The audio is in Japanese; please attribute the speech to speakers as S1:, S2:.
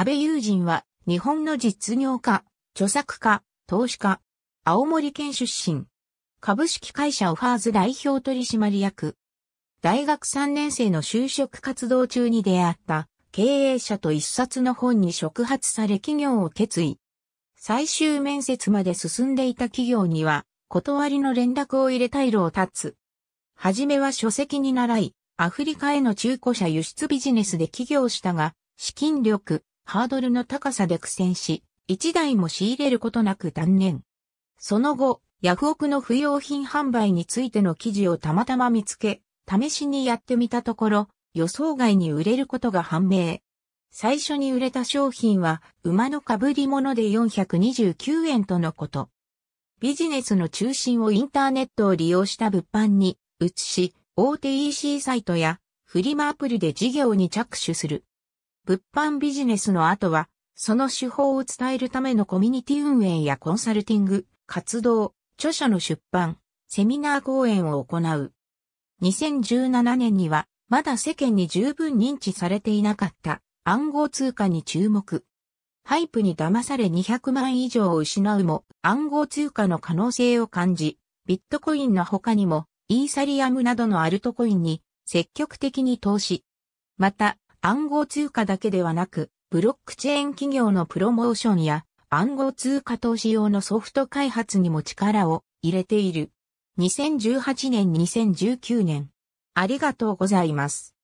S1: 安倍友人は、日本の実業家、著作家、投資家、青森県出身。株式会社オファーズ代表取締役。大学3年生の就職活動中に出会った経営者と一冊の本に触発され企業を決意。最終面接まで進んでいた企業には、断りの連絡を入れた退路を断つ。はじめは書籍に習い、アフリカへの中古車輸出ビジネスで起業したが、資金力、ハードルの高さで苦戦し、一台も仕入れることなく断念。その後、ヤフオクの不要品販売についての記事をたまたま見つけ、試しにやってみたところ、予想外に売れることが判明。最初に売れた商品は、馬の被り物で429円とのこと。ビジネスの中心をインターネットを利用した物販に移し、大手 EC サイトやフリマアプリで事業に着手する。物販ビジネスの後は、その手法を伝えるためのコミュニティ運営やコンサルティング、活動、著者の出版、セミナー講演を行う。2017年には、まだ世間に十分認知されていなかった暗号通貨に注目。ハイプに騙され200万以上を失うも暗号通貨の可能性を感じ、ビットコインの他にもイーサリアムなどのアルトコインに積極的に投資。また、暗号通貨だけではなく、ブロックチェーン企業のプロモーションや暗号通貨投資用のソフト開発にも力を入れている。2018年2019年。ありがとうございます。